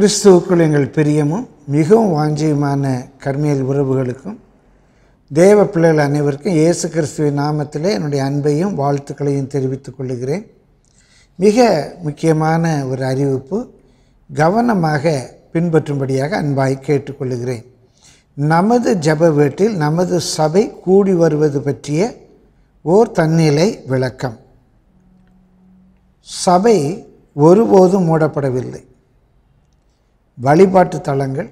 கிறிஸ்துவுக்குள் எங்கள் பிரியமும் மிகவும் வாஞ்சியுமான கர்மியல் உறவுகளுக்கும் தேவ பிள்ளைகள் அனைவருக்கும் இயேசு கிறிஸ்துவின் நாமத்திலே என்னுடைய அன்பையும் வாழ்த்துக்களையும் தெரிவித்துக் கொள்கிறேன் மிக முக்கியமான ஒரு அறிவிப்பு கவனமாக பின்பற்றும்படியாக அன்பாய் கேட்டுக்கொள்கிறேன் நமது ஜப வீட்டில் நமது சபை கூடி வருவது பற்றிய ஓர் தன்னிலை விளக்கம் சபை ஒருபோதும் மூடப்படவில்லை வழிபாட்டு தலங்கள்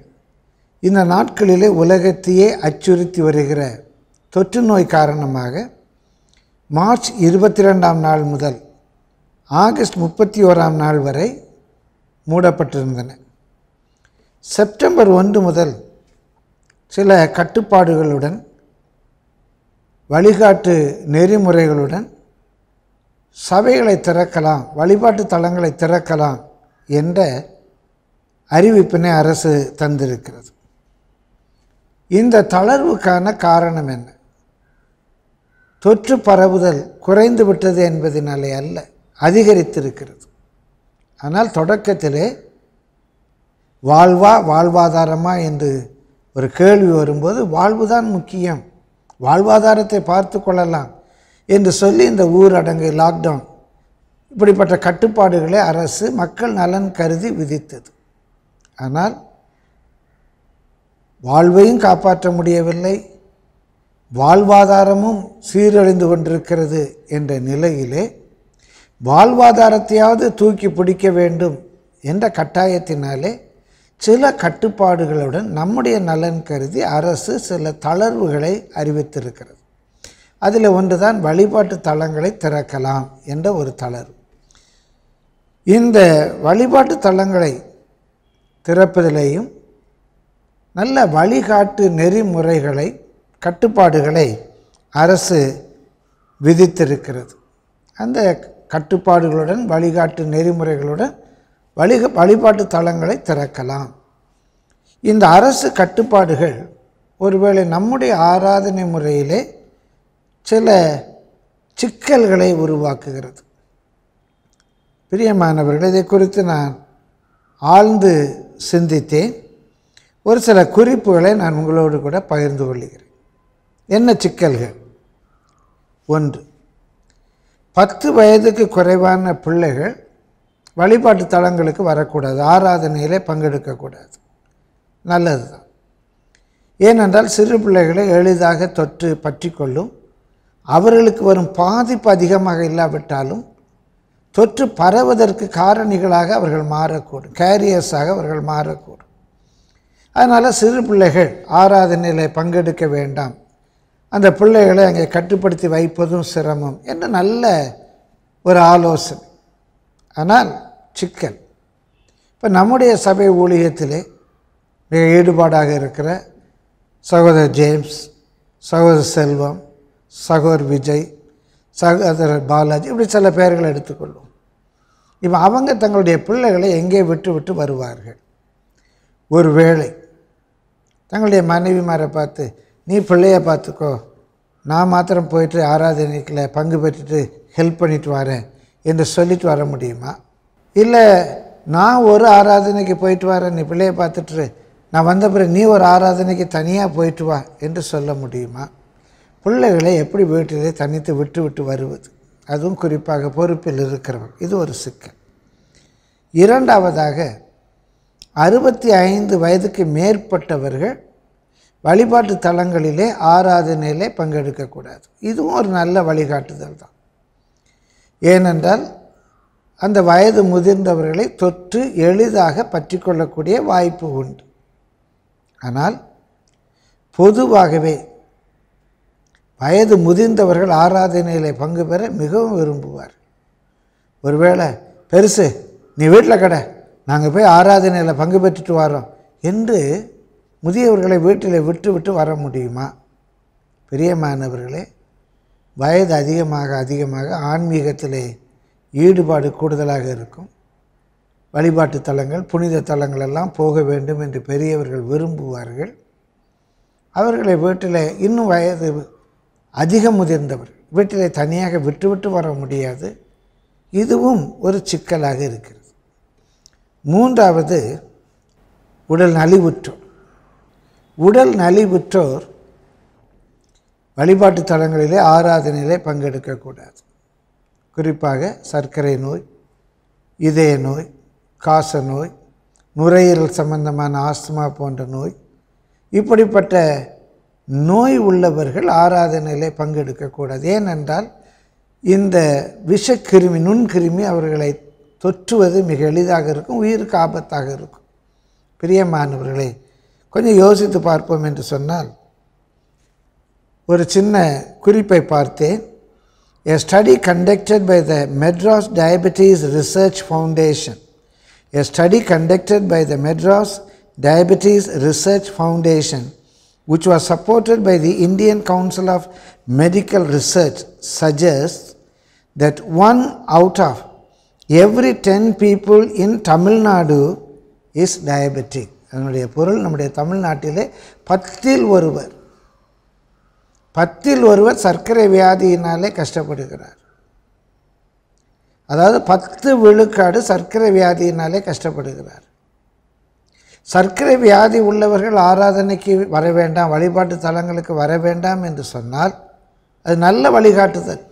இந்த நாட்களிலே உலகத்தையே அச்சுறுத்தி வருகிற தொற்று நோய் காரணமாக மார்ச் இருபத்தி ரெண்டாம் நாள் முதல் ஆகஸ்ட் முப்பத்தி ஓராம் நாள் வரை மூடப்பட்டிருந்தன செப்டம்பர் ஒன்று முதல் சில கட்டுப்பாடுகளுடன் வழிகாட்டு நெறிமுறைகளுடன் சபைகளை திறக்கலாம் வழிபாட்டு தலங்களை திறக்கலாம் என்ற அறிவிப்பினை அரசு தந்திருக்கிறது இந்த தளர்வுக்கான காரணம் என்ன தொற்று பரவுதல் குறைந்து விட்டது என்பதனாலே அல்ல அதிகரித்திருக்கிறது ஆனால் தொடக்கத்திலே வாழ்வா வாழ்வாதாரமா என்று ஒரு கேள்வி வரும்போது வாழ்வுதான் முக்கியம் வாழ்வாதாரத்தை பார்த்து கொள்ளலாம் என்று சொல்லி இந்த ஊரடங்கு லாக்டவுன் இப்படிப்பட்ட கட்டுப்பாடுகளை அரசு மக்கள் நலன் கருதி விதித்தது ஆனால் வாழ்வையும் காப்பாற்ற முடியவில்லை வாழ்வாதாரமும் சீரழிந்து கொண்டிருக்கிறது என்ற நிலையிலே வாழ்வாதாரத்தையாவது தூக்கி பிடிக்க வேண்டும் என்ற கட்டாயத்தினாலே சில கட்டுப்பாடுகளுடன் நம்முடைய நலன் கருதி அரசு சில தளர்வுகளை அறிவித்திருக்கிறது அதில் ஒன்று தான் வழிபாட்டு தளங்களை திறக்கலாம் என்ற ஒரு தளர்வு இந்த வழிபாட்டு தளங்களை திறப்பதிலேயும் நல்ல வழிகாட்டு நெறிமுறைகளை கட்டுப்பாடுகளை அரசு விதித்திருக்கிறது அந்த கட்டுப்பாடுகளுடன் வழிகாட்டு நெறிமுறைகளுடன் வழிக வழிபாட்டு தலங்களை திறக்கலாம் இந்த அரசு கட்டுப்பாடுகள் ஒருவேளை நம்முடைய ஆராதனை முறையிலே சில சிக்கல்களை உருவாக்குகிறது பிரியமானவர்கள் இதை குறித்து நான் ஆழ்ந்து சிந்தித்தேன் ஒரு சில குறிப்புகளை நான் உங்களோடு கூட பகிர்ந்து கொள்கிறேன் என்ன சிக்கல்கள் ஒன்று பத்து வயதுக்கு குறைவான பிள்ளைகள் வழிபாட்டு தலங்களுக்கு வரக்கூடாது ஆராதனையிலே பங்கெடுக்கக்கூடாது நல்லது தான் ஏனென்றால் சிறு பிள்ளைகளை எளிதாக தொற்று பற்றி கொள்ளும் அவர்களுக்கு வரும் பாதிப்பு அதிகமாக இல்லாவிட்டாலும் தொற்று பரவுவதற்கு காரணிகளாக அவர்கள் மாறக்கூடும் கேரியர்ஸாக அவர்கள் மாறக்கூடும் அதனால் சிறு பிள்ளைகள் ஆராதனையில் பங்கெடுக்க வேண்டாம் அந்த பிள்ளைகளை அங்கே கட்டுப்படுத்தி வைப்பதும் சிரமம் என்று நல்ல ஒரு ஆலோசனை ஆனால் சிக்கல் இப்போ நம்முடைய சபை ஊழியத்திலே மிக ஈடுபாடாக இருக்கிற சகோதரர் ஜேம்ஸ் சகோதரர் செல்வம் சகோதர் விஜய் சகோதரர் பாலாஜி இப்படி சில பேர்களை எடுத்துக்கொள்வோம் இப்போ அவங்க தங்களுடைய பிள்ளைகளை எங்கே விட்டு விட்டு வருவார்கள் ஒரு வேளை தங்களுடைய மனைவிமாரை பார்த்து நீ பிள்ளைய பார்த்துக்கோ நான் மாத்திரம் போயிட்டு ஆராதனைக்கில் பங்கு பெற்றுட்டு ஹெல்ப் பண்ணிட்டு வரேன் என்று சொல்லிட்டு வர முடியுமா இல்லை நான் ஒரு ஆராதனைக்கு போயிட்டு வரேன் நீ பிள்ளைய பார்த்துட்டு நான் வந்த பிறகு நீ ஒரு ஆராதனைக்கு தனியாக போயிட்டு வா என்று சொல்ல முடியுமா பிள்ளைகளை எப்படி வீட்டிலே தனித்து விட்டு விட்டு வருவது அதுவும் குறிப்பாக பொறுப்பில் இருக்கிறவர் இது ஒரு சிக்கல் இரண்டாவதாக அறுபத்தி ஐந்து வயதுக்கு மேற்பட்டவர்கள் வழிபாட்டு தலங்களிலே ஆராதனையிலே பங்கெடுக்கக்கூடாது இதுவும் ஒரு நல்ல வழிகாட்டுதல் தான் ஏனென்றால் அந்த வயது முதிர்ந்தவர்களை தொற்று எளிதாக பற்றி கொள்ளக்கூடிய வாய்ப்பு உண்டு ஆனால் பொதுவாகவே வயது முதிர்ந்தவர்கள் ஆராதனையிலே பங்கு பெற மிகவும் விரும்புவார் ஒருவேளை பெருசு நீ வீட்டில் கடை நாங்கள் போய் ஆராதனையில் பங்கு பெற்றுட்டு வரோம் என்று முதியவர்களை வீட்டில் விட்டு விட்டு வர முடியுமா பெரிய மாணவர்களே வயது அதிகமாக அதிகமாக ஆன்மீகத்திலே ஈடுபாடு கூடுதலாக இருக்கும் வழிபாட்டு தலங்கள் புனித தலங்கள் எல்லாம் போக வேண்டும் என்று பெரியவர்கள் விரும்புவார்கள் அவர்களை வீட்டில் இன்னும் வயது அதிகம் முதிர்ந்தவர் வீட்டிலே தனியாக விட்டுவிட்டு வர முடியாது இதுவும் ஒரு சிக்கலாக இருக்கிறது மூன்றாவது உடல் நலிவுற்றோர் உடல் நலிவுற்றோர் வழிபாட்டு தலங்களிலே ஆராதனையிலே பங்கெடுக்கக்கூடாது குறிப்பாக சர்க்கரை நோய் இதய நோய் காச நோய் நுரையீரல் சம்பந்தமான ஆஸ்துமா போன்ற நோய் இப்படிப்பட்ட நோய் உள்ளவர்கள் ஆராதனையிலே பங்கெடுக்கக்கூடாது ஏனென்றால் இந்த விஷக்கிருமி நுண்கிருமி அவர்களை தொற்றுவது மிக எளிதாக இருக்கும் உயிருக்கு ஆபத்தாக இருக்கும் பிரியமானவர்களே கொஞ்சம் யோசித்து பார்ப்போம் என்று சொன்னால் ஒரு சின்ன குறிப்பை பார்த்தேன் a study conducted by the Madras diabetes research foundation a study conducted by the Madras diabetes research foundation which was supported by the Indian Council of Medical Research, suggests that one out of every 10 people in Tamil Nadu is diabetic அதனுடைய பொருள் நம்முடைய தமிழ்நாட்டிலே பத்தில் ஒருவர் பத்தில் ஒருவர் சர்க்கரை வியாதியினாலே கஷ்டப்படுகிறார் அதாவது பத்து விழுக்காடு சர்க்கரை வியாதியினாலே கஷ்டப்படுகிறார் சர்க்கரை வியாதி உள்ளவர்கள் ஆராதனைக்கு வர வேண்டாம் வழிபாட்டு தலங்களுக்கு வர வேண்டாம் என்று சொன்னால் அது நல்ல வழிகாட்டுதல்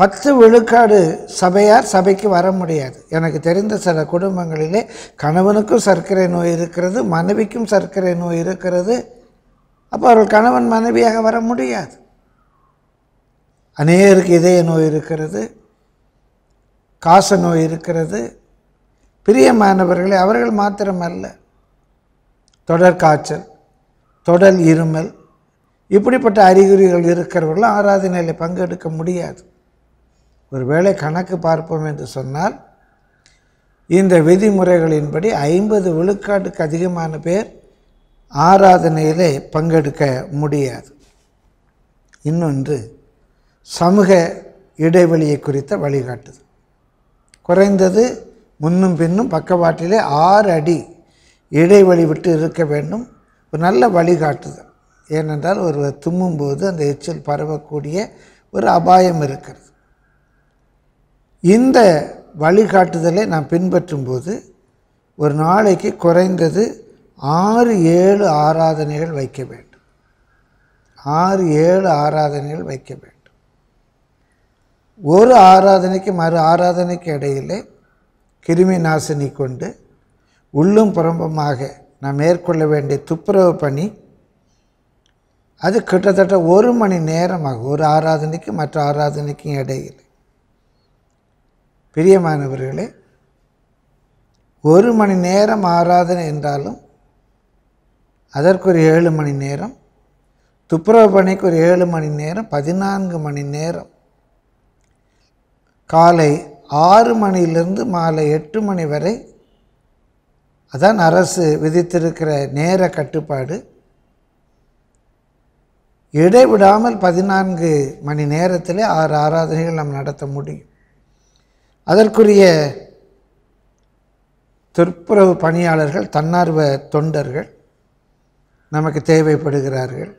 பத்து விழுக்காடு சபையார் சபைக்கு வர முடியாது எனக்கு தெரிந்த சில குடும்பங்களிலே கணவனுக்கும் சர்க்கரை நோய் இருக்கிறது மனைவிக்கும் சர்க்கரை நோய் இருக்கிறது அப்போ அவர்கள் கணவன் மனைவியாக வர முடியாது அநேகருக்கு இதய நோய் இருக்கிறது காச நோய் இருக்கிறது பிரியமானவர்களே அவர்கள் மாத்திரமல்ல தொடர் காய்ச்சல் தொடர் இருமல் இப்படிப்பட்ட அறிகுறிகள் இருக்கிறவர்களும் ஆராதனையில் பங்கெடுக்க முடியாது ஒருவேளை கணக்கு பார்ப்போம் என்று சொன்னால் இந்த விதிமுறைகளின்படி ஐம்பது விழுக்காட்டுக்கு அதிகமான பேர் ஆராதனையிலே பங்கெடுக்க முடியாது இன்னொன்று சமூக இடைவெளியை குறித்த வழிகாட்டுது குறைந்தது முன்னும் பின்னும் பக்கவாட்டிலே ஆறு அடி இடைவெளி விட்டு இருக்க வேண்டும் ஒரு நல்ல வழிகாட்டுதல் ஏனென்றால் ஒருவர் தும்மும்போது அந்த எச்சில் பரவக்கூடிய ஒரு அபாயம் இருக்கிறது இந்த வழிகாட்டுதலை நாம் பின்பற்றும்போது ஒரு நாளைக்கு குறைந்தது ஆறு ஏழு ஆராதனைகள் வைக்க வேண்டும் ஆறு ஏழு ஆராதனைகள் வைக்க வேண்டும் ஒரு ஆராதனைக்கு மறு ஆராதனைக்கு இடையிலே கிருமி நாசினி கொண்டு உள்ளும் புறம்புமாக நான் மேற்கொள்ள வேண்டிய துப்புரவு பணி அது கிட்டத்தட்ட ஒரு மணி நேரமாக ஒரு ஆராதனைக்கும் மற்ற ஆராதனைக்கும் இடையில் பிரியமானவர்களே ஒரு மணி நேரம் ஆராதனை என்றாலும் அதற்கு ஒரு ஏழு மணி நேரம் துப்புரவு பணிக்கு ஒரு ஏழு மணி நேரம் பதினான்கு மணி நேரம் காலை ஆறு மணிலிருந்து மாலை எட்டு மணி வரை அதான் அரசு விதித்திருக்கிற நேர கட்டுப்பாடு இடைவிடாமல் பதினான்கு மணி நேரத்தில் ஆறு ஆராதனைகள் நாம் நடத்த முடியும் அதற்குரிய துப்புரவு பணியாளர்கள் தன்னார்வ தொண்டர்கள் நமக்கு தேவைப்படுகிறார்கள்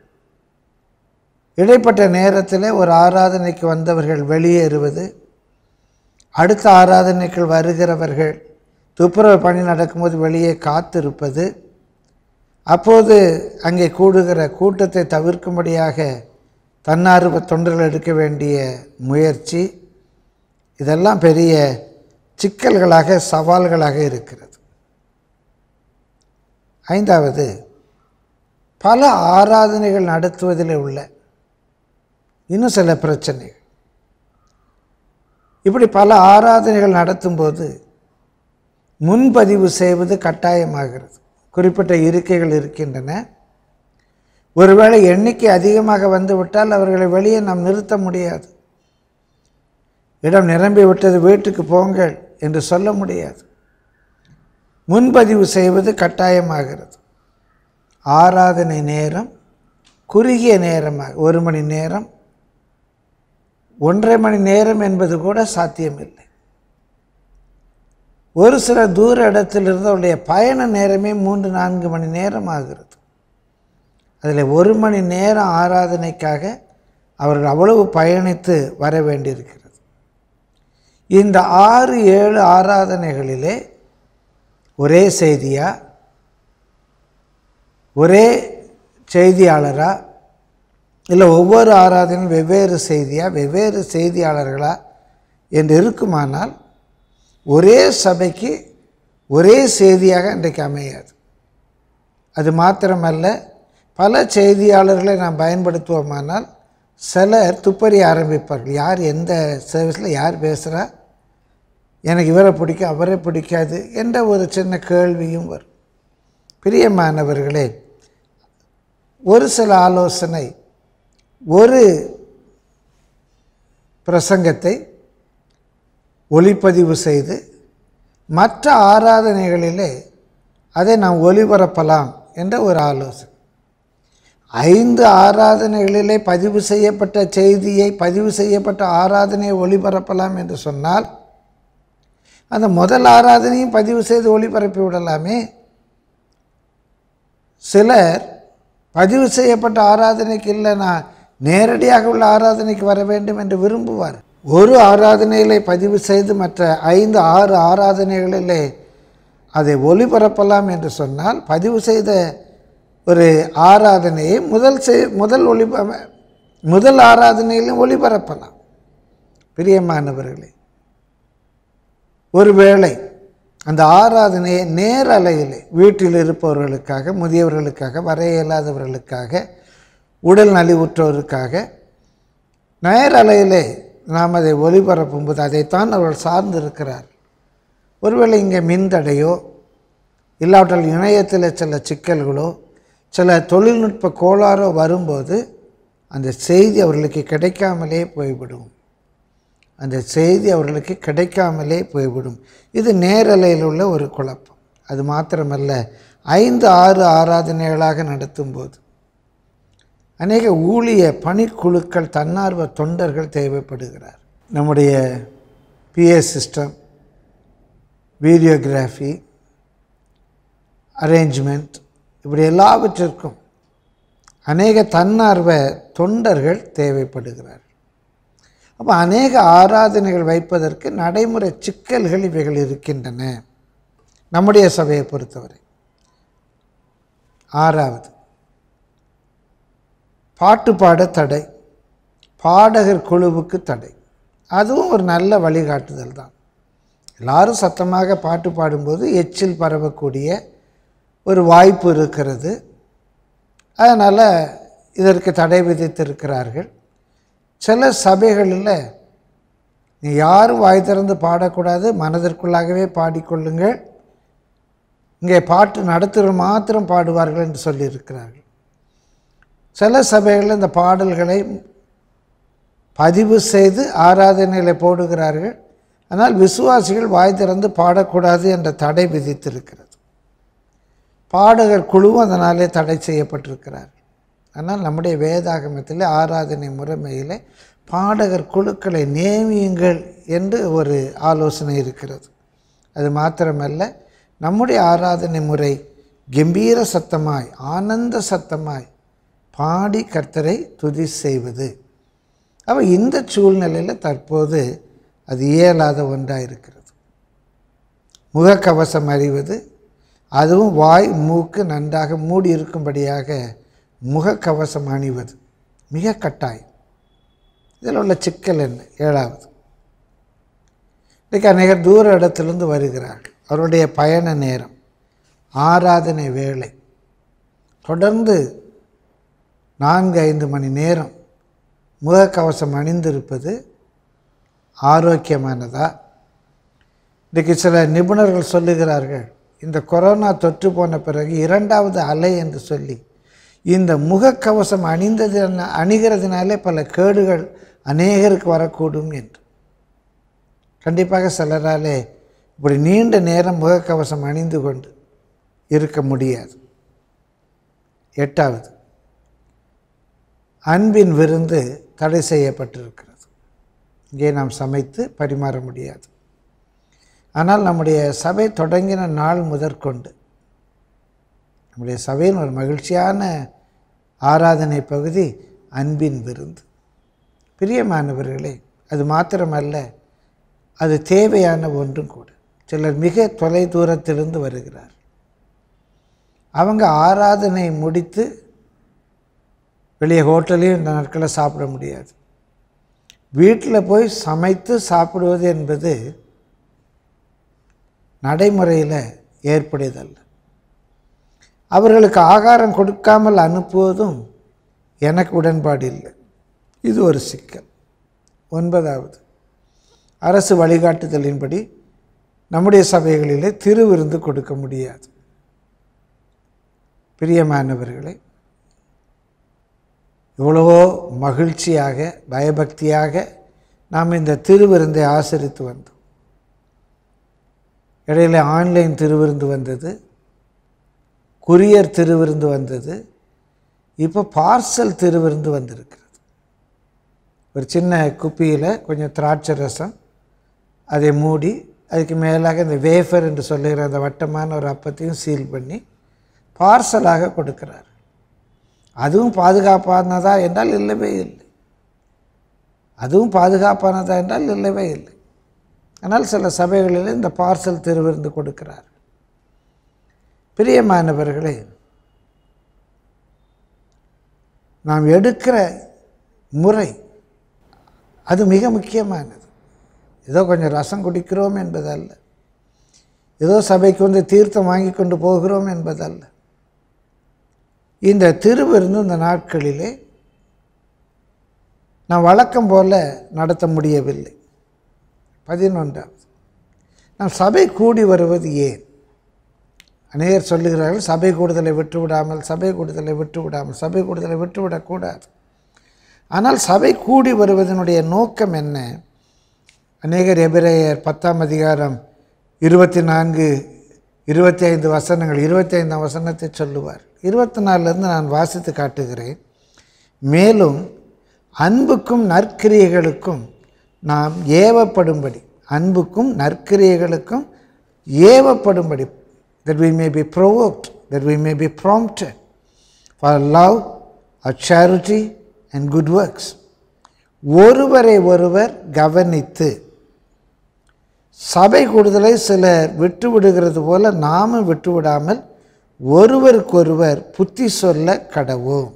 இடைப்பட்ட நேரத்தில் ஒரு ஆராதனைக்கு வந்தவர்கள் வெளியேறுவது அடுத்த ஆராதனைக்குள் வருகிறவர்கள் துப்புரவு பணி நடக்கும்போது வெளியே காத்திருப்பது அப்போது அங்கே கூடுகிற கூட்டத்தை தவிர்க்கும்படியாக தன்னார்வ தொண்டர்கள் எடுக்க வேண்டிய முயற்சி இதெல்லாம் பெரிய சிக்கல்களாக சவால்களாக இருக்கிறது ஐந்தாவது பல ஆராதனைகள் நடத்துவதில் உள்ள இன்னும் சில பிரச்சனைகள் இப்படி பல ஆராதனைகள் நடத்தும்போது முன்பதிவு செய்வது கட்டாயமாகிறது குறிப்பிட்ட இருக்கைகள் இருக்கின்றன ஒருவேளை எண்ணிக்கை அதிகமாக வந்துவிட்டால் அவர்களை வெளியே நாம் நிறுத்த முடியாது இடம் நிரம்பி விட்டது வீட்டுக்கு போங்கள் என்று சொல்ல முடியாது முன்பதிவு செய்வது கட்டாயமாகிறது ஆராதனை நேரம் குறுகிய நேரமாக ஒரு மணி நேரம் ஒன்றரை மணி நேரம் என்பது கூட சாத்தியமில்லை ஒரு சில தூர இடத்திலிருந்து அவருடைய பயண நேரமே மூன்று நான்கு மணி நேரம் ஆகிறது அதில் ஒரு மணி நேரம் ஆராதனைக்காக அவர்கள் அவ்வளவு பயணித்து வர வேண்டியிருக்கிறது இந்த ஆறு ஏழு ஆராதனைகளிலே ஒரே செய்தியாக ஒரே செய்தியாளராக இல்லை ஒவ்வொரு ஆராதனையும் வெவ்வேறு செய்தியாக வெவ்வேறு செய்தியாளர்களாக என்று இருக்குமானால் ஒரே சபைக்கு ஒரே செய்தியாக இன்றைக்கு அமையாது அது மாத்திரமல்ல பல செய்தியாளர்களை நாம் பயன்படுத்துவோமானால் சிலர் துப்பறி ஆரம்பிப்பார்கள் யார் எந்த சர்வீஸில் யார் பேசுகிறா எனக்கு இவரை பிடிக்கும் அவரை பிடிக்காது என்ற ஒரு சின்ன கேள்வியும் வரும் பிரியமானவர்களே ஒரு சில ஆலோசனை ஒரு பிரசங்கத்தை ஒளிப்பதிவு செய்து மற்ற ஆராதனைகளிலே அதை நாம் ஒளிபரப்பலாம் என்ற ஒரு ஆலோசனை ஐந்து ஆராதனைகளிலே பதிவு செய்யப்பட்ட செய்தியை பதிவு செய்யப்பட்ட ஆராதனையை ஒளிபரப்பலாம் என்று சொன்னால் அந்த முதல் ஆராதனையும் பதிவு செய்து ஒளிபரப்பி விடலாமே சிலர் பதிவு செய்யப்பட்ட ஆராதனைக்கு இல்லை நான் நேரடியாக உள்ள ஆராதனைக்கு வர வேண்டும் என்று விரும்புவார் ஒரு ஆராதனைகளை பதிவு செய்து மற்ற ஐந்து ஆறு ஆராதனைகளிலே அதை ஒளிபரப்பலாம் என்று சொன்னால் பதிவு செய்த ஒரு ஆராதனையை முதல் செய் முதல் ஒளி முதல் ஆராதனையிலும் ஒளிபரப்பலாம் பிரியமானவர்களே ஒருவேளை அந்த ஆராதனையை நேரலையிலே வீட்டில் இருப்பவர்களுக்காக முதியவர்களுக்காக வர இயலாதவர்களுக்காக உடல் நலிவுற்றோருக்காக நேரலையிலே நாம் அதை ஒளிபரப்பும் போது அதைத்தான் அவர்கள் சார்ந்து இருக்கிறார் ஒருவேளை இங்கே மின்தடையோ இல்லாவிட்டால் இணையத்தில் சில சிக்கல்களோ சில தொழில்நுட்ப கோளாறோ வரும்போது அந்த செய்தி அவர்களுக்கு கிடைக்காமலே போய்விடும் அந்த செய்தி அவர்களுக்கு கிடைக்காமலே போய்விடும் இது நேரலையில் உள்ள ஒரு குழப்பம் அது மாத்திரமல்ல ஐந்து ஆறு ஆராதனைகளாக நடத்தும்போது அநேக ஊழிய பணிக்குழுக்கள் தன்னார்வ தொண்டர்கள் தேவைப்படுகிறார் நம்முடைய பிஏ சிஸ்டம் வீடியோகிராஃபி அரேஞ்ச்மெண்ட் இப்படி எல்லாவற்றிற்கும் அநேக தன்னார்வ தொண்டர்கள் தேவைப்படுகிறார் அப்போ அநேக ஆராதனைகள் வைப்பதற்கு நடைமுறை சிக்கல்கள் இவைகள் இருக்கின்றன நம்முடைய சபையை பொறுத்தவரை ஆறாவது பாட்டு பாட தடை பாடகர் குழுவுக்கு தடை அதுவும் ஒரு நல்ல வழிகாட்டுதல் தான் எல்லாரும் சத்தமாக பாட்டு பாடும்போது எச்சில் பரவக்கூடிய ஒரு வாய்ப்பு இருக்கிறது அதனால் இதற்கு தடை விதித்திருக்கிறார்கள் சில சபைகளில் யாரும் வாய் திறந்து பாடக்கூடாது மனதிற்குள்ளாகவே பாடிக்கொள்ளுங்கள் இங்கே பாட்டு நடத்துகிற மாத்திரம் பாடுவார்கள் என்று சொல்லியிருக்கிறார்கள் சில சபைகளில் இந்த பாடல்களை பதிவு செய்து ஆராதனையில் போடுகிறார்கள் ஆனால் விசுவாசிகள் வாய் திறந்து பாடக்கூடாது என்ற தடை விதித்திருக்கிறது பாடகர் குழுவும் அதனாலே தடை செய்யப்பட்டிருக்கிறார் ஆனால் நம்முடைய வேதாகமத்தில் ஆராதனை முறைமையில் பாடகர் குழுக்களை நியமியுங்கள் என்று ஒரு ஆலோசனை இருக்கிறது அது மாத்திரமல்ல நம்முடைய ஆராதனை முறை கம்பீர சத்தமாய் ஆனந்த சத்தமாய் பாடி கர்த்தரை துதி செய்வது அப்போ இந்த சூழ்நிலையில் தற்போது அது இயலாத ஒன்றாக இருக்கிறது முகக்கவசம் அறிவது அதுவும் வாய் மூக்கு நன்றாக மூடி இருக்கும்படியாக முகக்கவசம் அணிவது மிக கட்டாயம் இதில் உள்ள சிக்கல் என்ன ஏழாவது இன்றைக்கு அநேகர் தூர இடத்துலேருந்து வருகிறார்கள் அவருடைய பயண நேரம் ஆராதனை வேலை தொடர்ந்து நான்கு ஐந்து மணி நேரம் முகக்கவசம் அணிந்திருப்பது ஆரோக்கியமானதா இன்றைக்கு சில நிபுணர்கள் சொல்லுகிறார்கள் இந்த கொரோனா தொற்று போன பிறகு இரண்டாவது அலை என்று சொல்லி இந்த முகக்கவசம் அணிந்தது அணிகிறதுனாலே பல கேடுகள் அநேகருக்கு வரக்கூடும் என்று கண்டிப்பாக சிலராலே இப்படி நீண்ட நேரம் முகக்கவசம் அணிந்து கொண்டு இருக்க முடியாது எட்டாவது அன்பின் விருந்து தடை செய்யப்பட்டிருக்கிறது இங்கே நாம் சமைத்து பரிமாற முடியாது ஆனால் நம்முடைய சபை தொடங்கின நாள் முதற்கொண்டு நம்முடைய சபையின் ஒரு மகிழ்ச்சியான ஆராதனை பகுதி அன்பின் விருந்து பிரியமானவர்களே அது மாத்திரமல்ல அது தேவையான ஒன்றும் கூட சிலர் மிக தொலை தூரத்திலிருந்து வருகிறார் அவங்க ஆராதனை முடித்து வெளியே ஹோட்டலையும் இந்த நாட்களில் சாப்பிட முடியாது வீட்டில் போய் சமைத்து சாப்பிடுவது என்பது நடைமுறையில் ஏற்படுதல்ல அவர்களுக்கு ஆகாரம் கொடுக்காமல் அனுப்புவதும் எனக்கு உடன்பாடு இல்லை இது ஒரு சிக்கல் ஒன்பதாவது அரசு வழிகாட்டுதலின்படி நம்முடைய சபைகளிலே திருவிருந்து கொடுக்க முடியாது பிரியமானவர்களை எவ்வளவோ மகிழ்ச்சியாக பயபக்தியாக நாம் இந்த திருவிருந்தை ஆசரித்து வந்தோம் இடையில் ஆன்லைன் திருவிருந்து வந்தது குரியர் திருவிருந்து வந்தது இப்போ பார்சல் திருவிருந்து வந்திருக்கிறது ஒரு சின்ன குப்பியில் கொஞ்சம் திராட்சை ரசம் அதை மூடி அதுக்கு மேலாக இந்த வேஃபர் என்று சொல்லுகிற அந்த வட்டமான ஒரு அப்பத்தையும் சீல் பண்ணி பார்சலாக கொடுக்குறாரு அதுவும் பாதுகாப்பானதா என்றால் இல்லவே இல்லை அதுவும் பாதுகாப்பானதா என்றால் இல்லவே இல்லை ஆனால் சில சபைகளில் இந்த பார்சல் தெருவிருந்து கொடுக்கிறார் பிரியமானவர்களே நாம் எடுக்கிற முறை அது மிக முக்கியமானது ஏதோ கொஞ்சம் ரசம் குடிக்கிறோம் என்பதல்ல ஏதோ சபைக்கு வந்து தீர்த்தம் வாங்கி கொண்டு போகிறோம் என்பதல்ல இந்த திருவிருந்து இந்த நாட்களிலே நான் வழக்கம் போல் நடத்த முடியவில்லை பதினொன்றாவது நாம் சபை கூடி வருவது ஏன் அநேகர் சொல்லுகிறார்கள் சபை கூடுதலை விட்டு விடாமல் சபை கூடுதலை விட்டு விடாமல் சபை கூடுதலை விட்டுவிடக்கூடாது ஆனால் சபை கூடி வருவதனுடைய நோக்கம் என்ன அநேகர் எபிரேயர் பத்தாம் அதிகாரம் இருபத்தி நான்கு இருபத்தி ஐந்து வசனங்கள் இருபத்தி ஐந்தாம் வசனத்தை சொல்லுவார் இருபத்தி நாலுலேருந்து நான் வாசித்து காட்டுகிறேன் மேலும் அன்புக்கும் நற்கிரியைகளுக்கும் நாம் ஏவப்படும்படி அன்புக்கும் நற்கிரியைகளுக்கும் ஏவப்படும்படி that we may be provoked that we may be prompted for love or charity and good works ஒருவரை ஒருவர் கவனித்து சபை கூடுதலை சிலர் விட்டுவிடுகிறது போல நாமும் விட்டுவிடாமல் ஒருவருக்கொருவர் புத்தி சொல்ல கடவோம்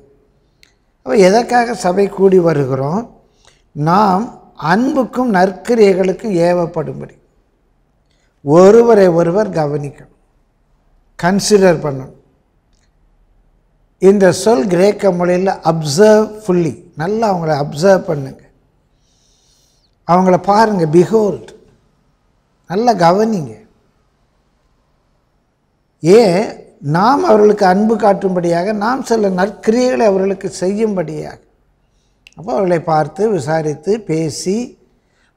அப்போ எதற்காக சபை கூடி வருகிறோம் நாம் அன்புக்கும் நற்கிரியைகளுக்கும் ஏவப்படும்படி ஒருவரை ஒருவர் கவனிக்கணும் கன்சிடர் பண்ணணும் இந்த சொல் கிரேக்க மொழியில் அப்சர்வ் ஃபுல்லி நல்லா அவங்கள அப்சர்வ் பண்ணுங்க அவங்கள பாருங்கள் பிஹோல்ட் நல்லா கவனிங்க ஏன் நாம் அவர்களுக்கு அன்பு காட்டும்படியாக நாம் சில நற்கிரியைகளை அவர்களுக்கு செய்யும்படியாக அப்போ அவர்களை பார்த்து விசாரித்து பேசி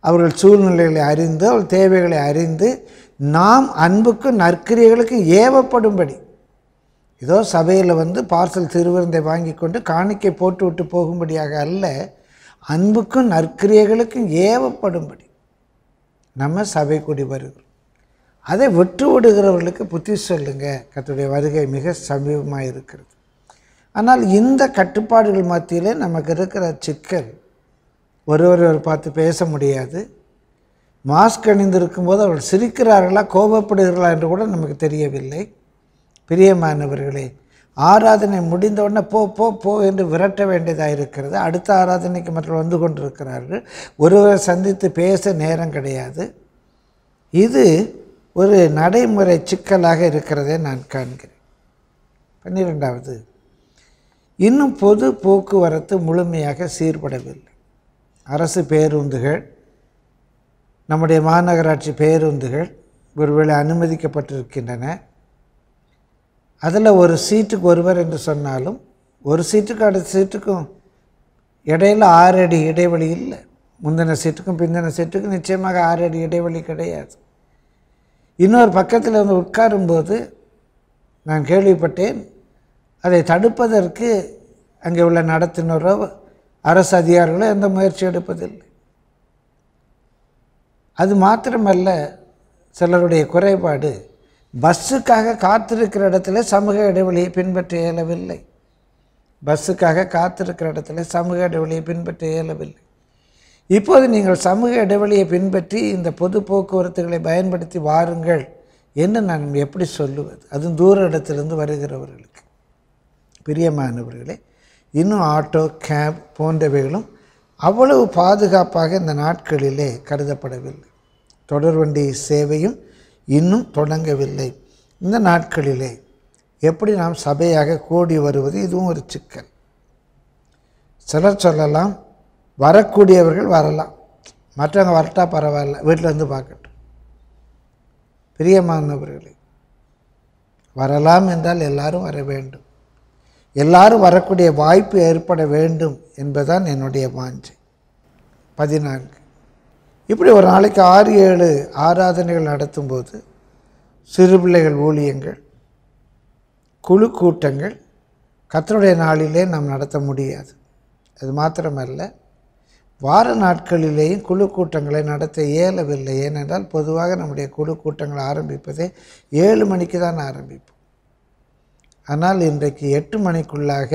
அவர்கள் சூழ்நிலைகளை அறிந்து அவர்கள் தேவைகளை அறிந்து நாம் அன்புக்கு நற்கிரியர்களுக்கும் ஏவப்படும்படி ஏதோ சபையில் வந்து பார்சல் திருவிருந்தை வாங்கி கொண்டு காணிக்கை போட்டு விட்டு போகும்படியாக அல்ல அன்புக்கும் நற்கிரியைகளுக்கும் ஏவப்படும்படி நம்ம சபை கூடி வருகிறோம் அதை விட்டு விடுகிறவர்களுக்கு புத்தி சொல்லுங்க கத்துடைய வருகை மிக சமீபமாக இருக்கிறது ஆனால் இந்த கட்டுப்பாடுகள் மத்தியிலே நமக்கு இருக்கிற சிக்கல் ஒருவர் பார்த்து பேச முடியாது மாஸ்க் அணிந்திருக்கும் போது அவர்கள் சிரிக்கிறார்களா கோபப்படுகிறார்களா என்று கூட நமக்கு தெரியவில்லை பிரியமானவர்களே ஆராதனை முடிந்தவுடனே போ போ போ என்று விரட்ட வேண்டியதாக இருக்கிறது அடுத்த ஆராதனைக்கு மற்ற வந்து கொண்டிருக்கிறார்கள் ஒருவரை சந்தித்து பேச நேரம் கிடையாது இது ஒரு நடைமுறை சிக்கலாக இருக்கிறதை நான் காண்கிறேன் பன்னிரெண்டாவது இன்னும் பொது போக்குவரத்து முழுமையாக சீர்படவில்லை அரசு பேருந்துகள் நம்முடைய மாநகராட்சி பேருந்துகள் ஒருவேளை அனுமதிக்கப்பட்டிருக்கின்றன அதில் ஒரு சீட்டுக்கு ஒருவர் என்று சொன்னாலும் ஒரு சீட்டுக்கு அடுத்த சீட்டுக்கும் இடையில் ஆறு அடி இடைவெளி இல்லை முந்தின சீட்டுக்கும் பிந்தின சீட்டுக்கும் நிச்சயமாக ஆறு அடி இடைவெளி கிடையாது இன்னொரு பக்கத்தில் வந்து உட்காரும்போது நான் கேள்விப்பட்டேன் அதை தடுப்பதற்கு அங்கே உள்ள நடத்தினரோ அரசு அதிகாரிகளோ எந்த முயற்சி எடுப்பதில்லை அது மாத்திரமல்ல சிலருடைய குறைபாடு பஸ்ஸுக்காக காத்திருக்கிற இடத்துல சமூக இடைவெளியை பின்பற்ற இயலவில்லை பஸ்ஸுக்காக காத்திருக்கிற இடத்துல சமூக இடைவெளியை பின்பற்ற இயலவில்லை இப்போது நீங்கள் சமூக இடைவெளியை பின்பற்றி இந்த பொது போக்குவரத்துகளை பயன்படுத்தி வாருங்கள் என்று நான் எப்படி சொல்லுவது அதுவும் தூர இடத்திலிருந்து வருகிறவர்களுக்கு பிரியமானவர்களே இன்னும் ஆட்டோ கேப் போன்றவைகளும் அவ்வளவு பாதுகாப்பாக இந்த நாட்களிலே கருதப்படவில்லை தொடர்வண்டி சேவையும் இன்னும் தொடங்கவில்லை இந்த நாட்களிலே எப்படி நாம் சபையாக கூடி வருவது இதுவும் ஒரு சிக்கல் சிலர் சொல்லலாம் வரக்கூடியவர்கள் வரலாம் மற்றவங்க வரட்டா பரவாயில்ல வீட்டிலேருந்து பார்க்கட்டும் பிரியமானவர்களே வரலாம் என்றால் எல்லாரும் வர வேண்டும் எல்லாரும் வரக்கூடிய வாய்ப்பு ஏற்பட வேண்டும் என்பதுதான் என்னுடைய வாஞ்சை பதினான்கு இப்படி ஒரு நாளைக்கு ஆறு ஏழு ஆராதனைகள் நடத்தும்போது சிறு பிள்ளைகள் ஊழியங்கள் குழு கூட்டங்கள் கத்தனுடைய நாளிலே நாம் நடத்த முடியாது அது மாத்திரமல்ல வார நாட்களிலேயும் குழு கூட்டங்களை நடத்த இயலவில்லை ஏனென்றால் பொதுவாக நம்முடைய குழு கூட்டங்கள் ஆரம்பிப்பதே ஏழு மணிக்கு தான் ஆரம்பிப்போம் ஆனால் இன்றைக்கு எட்டு மணிக்குள்ளாக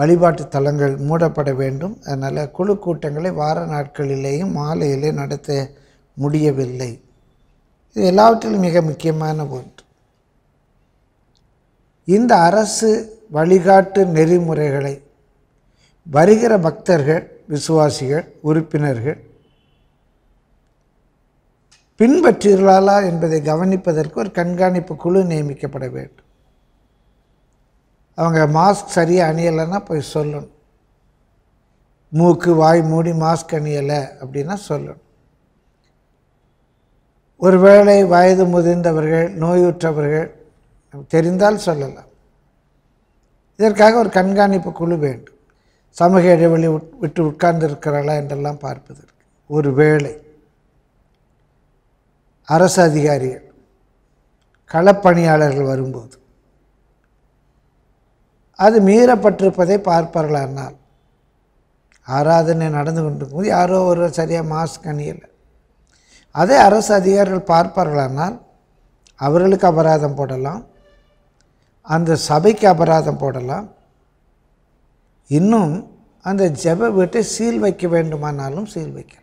வழிபாட்டு தலங்கள் மூடப்பட வேண்டும் அதனால் குழு கூட்டங்களை வார நாட்களிலேயும் மாலையிலே நடத்த முடியவில்லை இது எல்லாவற்றிலும் மிக முக்கியமான ஒன்று இந்த அரசு வழிகாட்டு நெறிமுறைகளை வருகிற பக்தர்கள் விசுவாசிகள் உறுப்பினர்கள் பின்பற்றீர்களா என்பதை கவனிப்பதற்கு ஒரு கண்காணிப்பு குழு நியமிக்கப்பட வேண்டும் அவங்க மாஸ்க் சரியாக அணியலைன்னா போய் சொல்லணும் மூக்கு வாய் மூடி மாஸ்க் அணியலை அப்படின்னா சொல்லணும் ஒருவேளை வயது முதிர்ந்தவர்கள் நோயுற்றவர்கள் தெரிந்தால் சொல்லலாம் இதற்காக ஒரு கண்காணிப்பு குழு வேண்டும் சமூக இடைவெளி விட்டு உட்கார்ந்திருக்கிறாளா என்றெல்லாம் பார்ப்பதற்கு ஒரு வேளை அரசு அதிகாரிகள் களப்பணியாளர்கள் வரும்போது அது மீறப்பட்டிருப்பதை பார்ப்பார்களானால் ஆராதனை நடந்து கொண்டிருக்கும்போது யாரோ ஒரு சரியாக மாஸ்க் அணியலை அதை அரசு அதிகாரிகள் பார்ப்பார்களானால் அவர்களுக்கு அபராதம் போடலாம் அந்த சபைக்கு அபராதம் போடலாம் இன்னும் அந்த ஜெப வீட்டை சீல் வைக்க வேண்டுமானாலும் சீல் வைக்கலாம்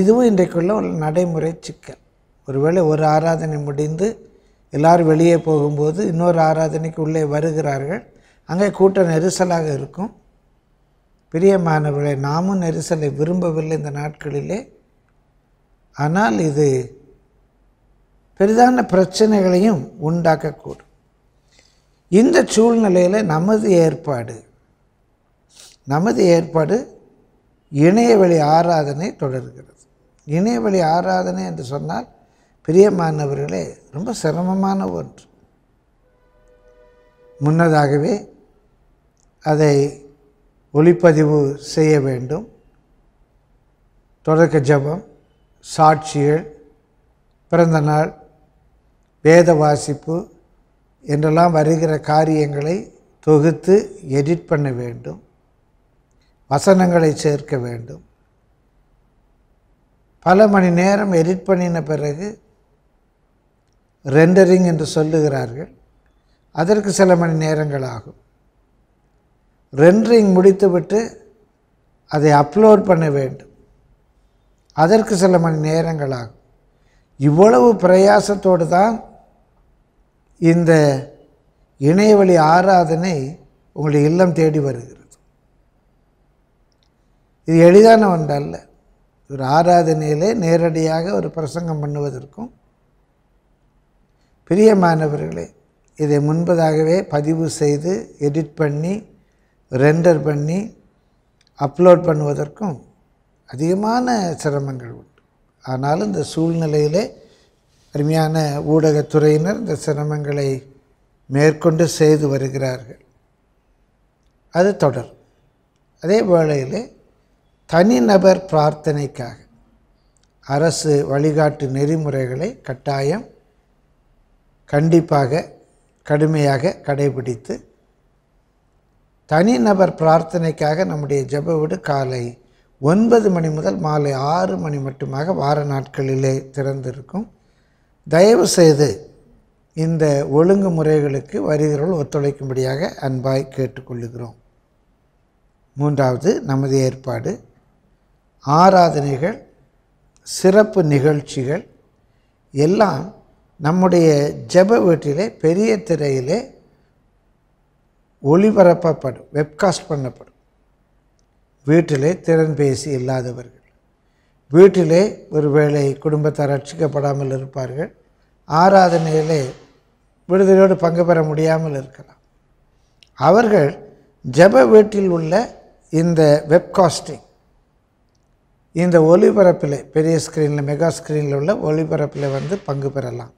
இதுவும் இன்றைக்குள்ள ஒரு நடைமுறை சிக்கல் ஒருவேளை ஒரு ஆராதனை முடிந்து எல்லோரும் வெளியே போகும்போது இன்னொரு ஆராதனைக்கு உள்ளே வருகிறார்கள் அங்கே கூட்ட நெரிசலாக இருக்கும் பிரியமானவர்களை நாமும் நெரிசலை விரும்பவில்லை இந்த நாட்களிலே ஆனால் இது பெரிதான பிரச்சனைகளையும் உண்டாக்கக்கூடும் இந்த சூழ்நிலையில் நமது ஏற்பாடு நமது ஏற்பாடு இணையவழி ஆராதனை தொடர்கிறது இணையவழி ஆராதனை என்று சொன்னால் பிரியமானவர்களே ரொம்ப சிரமமான ஒன்று முன்னதாகவே அதை ஒளிப்பதிவு செய்ய வேண்டும் தொடக்க ஜபம் சாட்சிகள் பிறந்த நாள் வேத வாசிப்பு என்றெல்லாம் வருகிற காரியங்களை தொகுத்து எடிட் பண்ண வேண்டும் வசனங்களை சேர்க்க வேண்டும் பல மணி நேரம் எடிட் பண்ணின பிறகு ரெண்டரிங் என்று சொல்லுகிறார்கள் அதற்கு சில மணி நேரங்கள் ஆகும் ரெண்டரிங் முடித்துவிட்டு அதை அப்லோட் பண்ண வேண்டும் அதற்கு சில மணி நேரங்கள் ஆகும் இவ்வளவு பிரயாசத்தோடு தான் இந்த இணையவழி ஆராதனை உங்களுடைய இல்லம் தேடி வருகிறது இது எளிதான ஒன்றல்ல ஒரு ஆராதனையிலே நேரடியாக ஒரு பிரசங்கம் பண்ணுவதற்கும் பிரியமானவர்களே இதை முன்பதாகவே பதிவு செய்து எடிட் பண்ணி ரெண்டர் பண்ணி அப்லோட் பண்ணுவதற்கும் அதிகமான சிரமங்கள் உண்டு ஆனாலும் இந்த சூழ்நிலையிலே அருமையான ஊடகத்துறையினர் இந்த சிரமங்களை மேற்கொண்டு செய்து வருகிறார்கள் அது தொடர் அதே வேளையில் தனிநபர் பிரார்த்தனைக்காக அரசு வழிகாட்டு நெறிமுறைகளை கட்டாயம் கண்டிப்பாக கடுமையாக கடைபிடித்து தனிநபர் பிரார்த்தனைக்காக நம்முடைய ஜப வீடு காலை ஒன்பது மணி முதல் மாலை ஆறு மணி மட்டுமாக வார நாட்களிலே திறந்திருக்கும் தயவு செய்து இந்த ஒழுங்குமுறைகளுக்கு வருகிறவர்கள் ஒத்துழைக்கும்படியாக அன்பாய் கேட்டுக்கொள்ளுகிறோம் மூன்றாவது நமது ஏற்பாடு ஆராதனைகள் சிறப்பு நிகழ்ச்சிகள் எல்லாம் நம்முடைய ஜப வீட்டிலே பெரிய திரையிலே ஒளிபரப்பப்படும் வெப்காஸ்ட் பண்ணப்படும் வீட்டிலே திறன் பேசி இல்லாதவர்கள் வீட்டிலே ஒருவேளை குடும்பத்தார் ரட்சிக்கப்படாமல் இருப்பார்கள் ஆராதனையிலே விடுதலையோடு பங்கு பெற முடியாமல் இருக்கலாம் அவர்கள் ஜப வீட்டில் உள்ள இந்த வெப்காஸ்டிங் இந்த ஒளிபரப்பில் பெரிய ஸ்க்ரீனில் மெகா ஸ்க்ரீனில் உள்ள ஒளிபரப்பில் வந்து பங்கு பெறலாம்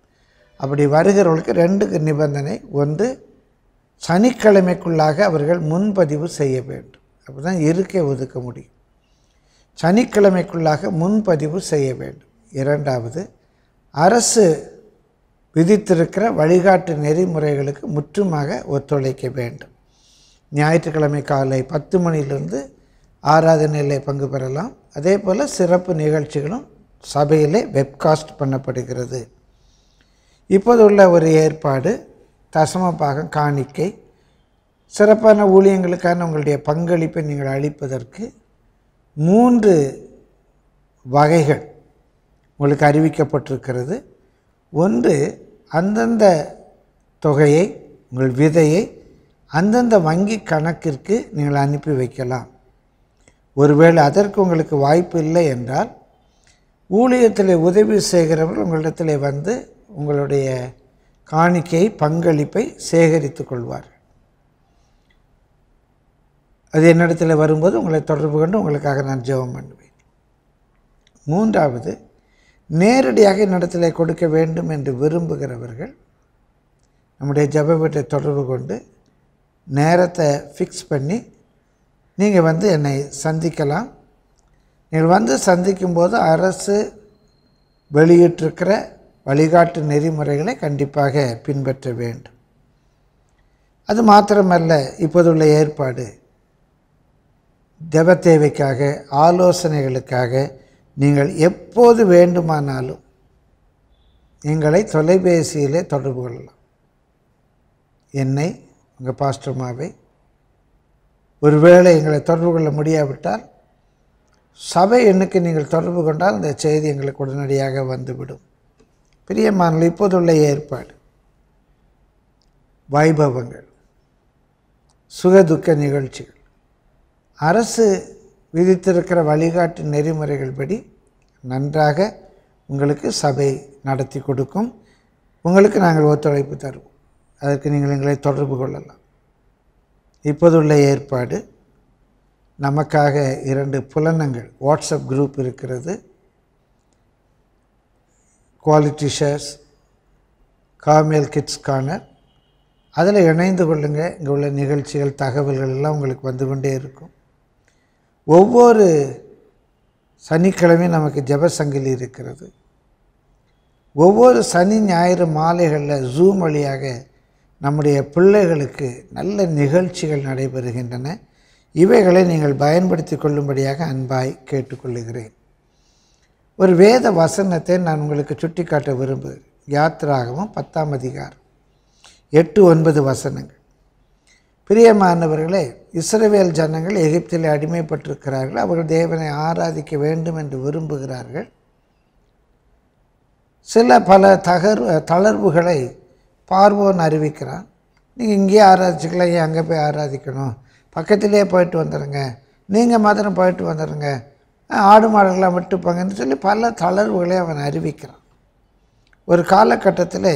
அப்படி வருகிறவர்களுக்கு ரெண்டுக்கு நிபந்தனை ஒன்று சனிக்கிழமைக்குள்ளாக அவர்கள் முன்பதிவு செய்ய வேண்டும் அப்போ தான் இருக்கை ஒதுக்க முடியும் சனிக்கிழமைக்குள்ளாக முன்பதிவு செய்ய வேண்டும் இரண்டாவது அரசு விதித்திருக்கிற வழிகாட்டு நெறிமுறைகளுக்கு முற்றுமாக ஒத்துழைக்க வேண்டும் ஞாயிற்றுக்கிழமை காலை பத்து மணியிலிருந்து ஆராதனையில் பங்கு பெறலாம் அதே போல் சிறப்பு நிகழ்ச்சிகளும் சபையிலே வெப்காஸ்ட் பண்ணப்படுகிறது இப்போது உள்ள ஒரு ஏற்பாடு தசம பாகம் காணிக்கை சிறப்பான ஊழியங்களுக்கான உங்களுடைய பங்களிப்பை நீங்கள் அளிப்பதற்கு மூன்று வகைகள் உங்களுக்கு அறிவிக்கப்பட்டிருக்கிறது ஒன்று அந்தந்த தொகையை உங்கள் விதையை அந்தந்த வங்கி கணக்கிற்கு நீங்கள் அனுப்பி வைக்கலாம் ஒருவேளை அதற்கு உங்களுக்கு வாய்ப்பு இல்லை என்றால் ஊழியத்தில் உதவி செய்கிறவர்கள் உங்களிடத்தில் வந்து உங்களுடைய காணிக்கை பங்களிப்பை சேகரித்து கொள்வார் அது என்னிடத்தில் வரும்போது உங்களை தொடர்பு கொண்டு உங்களுக்காக நான் ஜெபம் பண்ணுவேன் மூன்றாவது நேரடியாக என்னிடத்தில் கொடுக்க வேண்டும் என்று விரும்புகிறவர்கள் நம்முடைய ஜப வீட்டை தொடர்பு கொண்டு நேரத்தை ஃபிக்ஸ் பண்ணி நீங்கள் வந்து என்னை சந்திக்கலாம் நீங்கள் வந்து சந்திக்கும்போது அரசு வெளியிட்டிருக்கிற வழிகாட்டு நெறிமுறைகளை கண்டிப்பாக பின்பற்ற வேண்டும் அது மாத்திரமல்ல இப்போதுள்ள ஏற்பாடு தேவத்தேவைக்காக ஆலோசனைகளுக்காக நீங்கள் எப்போது வேண்டுமானாலும் எங்களை தொலைபேசியிலே தொடர்பு கொள்ளலாம் என்னை உங்கள் பாஸ்டர்மாவை ஒருவேளை எங்களை தொடர்பு கொள்ள முடியாவிட்டால் சபை எண்ணுக்கு நீங்கள் தொடர்பு கொண்டால் இந்த செய்தி எங்களுக்கு உடனடியாக வந்துவிடும் பிரியமானல் இப்போதுள்ள ஏற்பாடு வைபவங்கள் சுகதுக்க நிகழ்ச்சிகள் அரசு விதித்திருக்கிற வழிகாட்டு நெறிமுறைகள் படி நன்றாக உங்களுக்கு சபை நடத்தி கொடுக்கும் உங்களுக்கு நாங்கள் ஒத்துழைப்பு தருவோம் அதற்கு நீங்கள் எங்களை தொடர்பு கொள்ளலாம் இப்போதுள்ள ஏற்பாடு நமக்காக இரண்டு புலனங்கள் வாட்ஸ்அப் குரூப் இருக்கிறது குவாலிட்டி ஷேர்ஸ் காமியல் கிட்ஸ் கார்னர் அதில் இணைந்து கொள்ளுங்கள் இங்கே உள்ள நிகழ்ச்சிகள் தகவல்கள் எல்லாம் உங்களுக்கு வந்து கொண்டே இருக்கும் ஒவ்வொரு சனிக்கிழமையும் நமக்கு ஜபசங்கிலி இருக்கிறது ஒவ்வொரு சனி ஞாயிறு மாலைகளில் ஜூம் வழியாக நம்முடைய பிள்ளைகளுக்கு நல்ல நிகழ்ச்சிகள் நடைபெறுகின்றன இவைகளை நீங்கள் பயன்படுத்தி கொள்ளும்படியாக அன்பாய் கேட்டுக்கொள்கிறேன் ஒரு வேத வசனத்தை நான் உங்களுக்கு சுட்டி காட்ட விரும்புகிறேன் யாத்திராகவும் பத்தாம் அதிகாரம் எட்டு ஒன்பது வசனங்கள் பிரியமானவர்களே இஸ்ரவேல் ஜனங்கள் எகிப்தில் அடிமைப்பட்டிருக்கிறார்கள் அவர்கள் தேவனை ஆராதிக்க வேண்டும் என்று விரும்புகிறார்கள் சில பல தகர் தளர்வுகளை பார்வோன் அறிவிக்கிறான் நீங்கள் இங்கேயே ஆராதிச்சிக்கலாம் ஏன் அங்கே போய் ஆராதிக்கணும் பக்கத்திலே போயிட்டு வந்துடுங்க நீங்கள் மாத்திரம் போயிட்டு வந்துடுங்க ஆடு மாடுகளாக விட்டுப்பாங்கன்னு சொல்லி பல தளர்வுகளை அவன் அறிவிக்கிறான் ஒரு காலகட்டத்தில்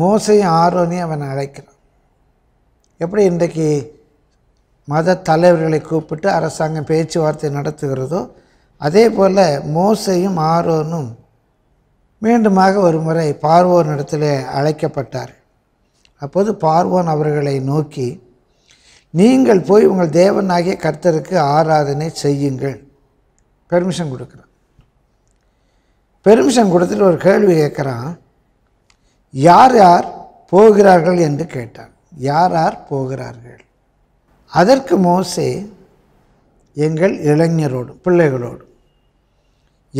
மோசையும் ஆரோனையும் அவன் அழைக்கிறான் எப்படி இன்றைக்கு மத தலைவர்களை கூப்பிட்டு அரசாங்கம் பேச்சுவார்த்தை நடத்துகிறதோ அதே போல் மோசையும் ஆரோனும் மீண்டுமாக ஒரு முறை பார்வோன் இடத்துல அழைக்கப்பட்டார் அப்போது பார்வோன் அவர்களை நோக்கி நீங்கள் போய் உங்கள் தேவனாகிய கர்த்தருக்கு ஆராதனை செய்யுங்கள் பெர்மிஷன் கொடுக்குறான் பெர்மிஷன் கொடுத்துட்டு ஒரு கேள்வி கேட்குறான் யார் யார் போகிறார்கள் என்று கேட்டான் யார் யார் போகிறார்கள் அதற்கு மோசே எங்கள் இளைஞரோடு பிள்ளைகளோடு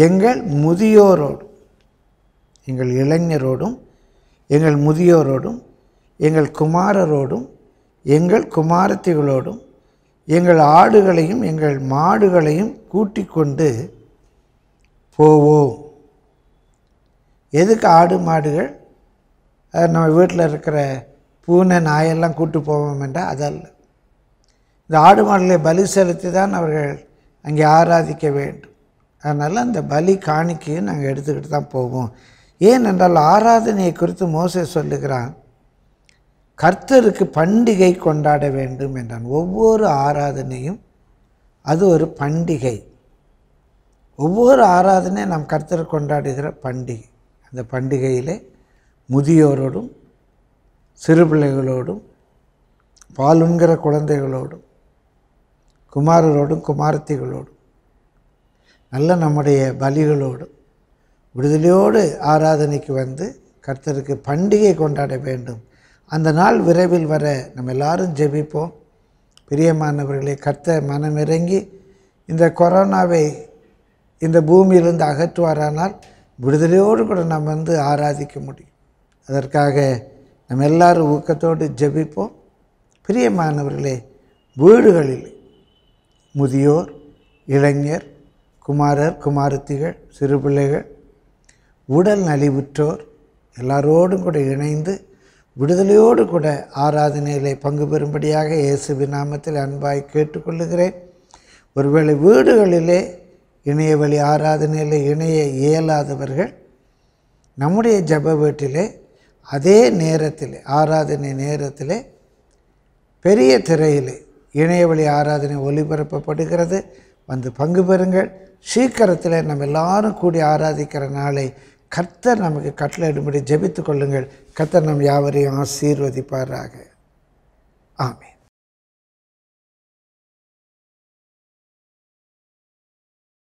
எங்கள் முதியோரோடு எங்கள் இளைஞரோடும் எங்கள் முதியோரோடும் எங்கள் குமாரரோடும் எங்கள் குமாரத்திகளோடும் எங்கள் ஆடுகளையும் எங்கள் மாடுகளையும் கூட்டி கொண்டு போவோம் எதுக்கு ஆடு மாடுகள் நம்ம வீட்டில் இருக்கிற பூனை நாயெல்லாம் கூட்டு போவோம் என்றால் அதல்ல இந்த ஆடு மாடுகளை பலி செலுத்தி தான் அவர்கள் அங்கே ஆராதிக்க வேண்டும் அதனால் அந்த பலி காணிக்கையும் நாங்கள் எடுத்துக்கிட்டு தான் போவோம் ஏனென்றால் ஆராதனையை குறித்து மோசை சொல்லுகிறான் கர்த்தருக்கு பண்டிகை கொண்டாட வேண்டும் என்றான் ஒவ்வொரு ஆராதனையும் அது ஒரு பண்டிகை ஒவ்வொரு ஆராதனையும் நாம் கர்த்தர் கொண்டாடுகிற பண்டிகை அந்த பண்டிகையிலே முதியோரோடும் சிறு பிள்ளைகளோடும் பாலுண்கிற குழந்தைகளோடும் குமாரரோடும் குமாரத்திகளோடும் நல்ல நம்முடைய பலிகளோடும் விடுதலையோடு ஆராதனைக்கு வந்து கர்த்தருக்கு பண்டிகை கொண்டாட வேண்டும் அந்த நாள் விரைவில் வர நம்ம எல்லாரும் ஜெபிப்போம் பிரியமானவர்களை கத்த மனமிறங்கி இந்த கொரோனாவை இந்த பூமியிலிருந்து அகற்றுவாரானால் விடுதலையோடு கூட நம்ம வந்து ஆராதிக்க முடியும் அதற்காக நம்ம எல்லாரும் ஊக்கத்தோடு ஜபிப்போம் பிரியமானவர்களே வீடுகளில் முதியோர் இளைஞர் குமாரர் குமாரத்திகள் சிறுபிள்ளைகள் உடல் நலிவுற்றோர் எல்லாரோடும் கூட இணைந்து விடுதலையோடு கூட ஆராதனையிலே பங்கு பெறும்படியாக இயேசு விநாமத்தில் அன்பாய் கேட்டுக்கொள்ளுகிறேன் ஒருவேளை வீடுகளிலே இணைய வழி ஆராதனையில் இணைய இயலாதவர்கள் நம்முடைய ஜப வீட்டிலே அதே நேரத்தில் ஆராதனை நேரத்தில் பெரிய திரையில் இணைய வழி ஆராதனை ஒளிபரப்பப்படுகிறது வந்து பங்கு பெறுங்கள் சீக்கிரத்தில் நம்ம எல்லாரும் கூடி ஆராதிக்கிற நாளை கர்த்தர் நமக்கு கட்டளையிடும்படி ஜெபித்து கொள்ளுங்கள் கர்த்தர் நம் யாவரையும் ஆசீர்வதிப்பாராக ஆமே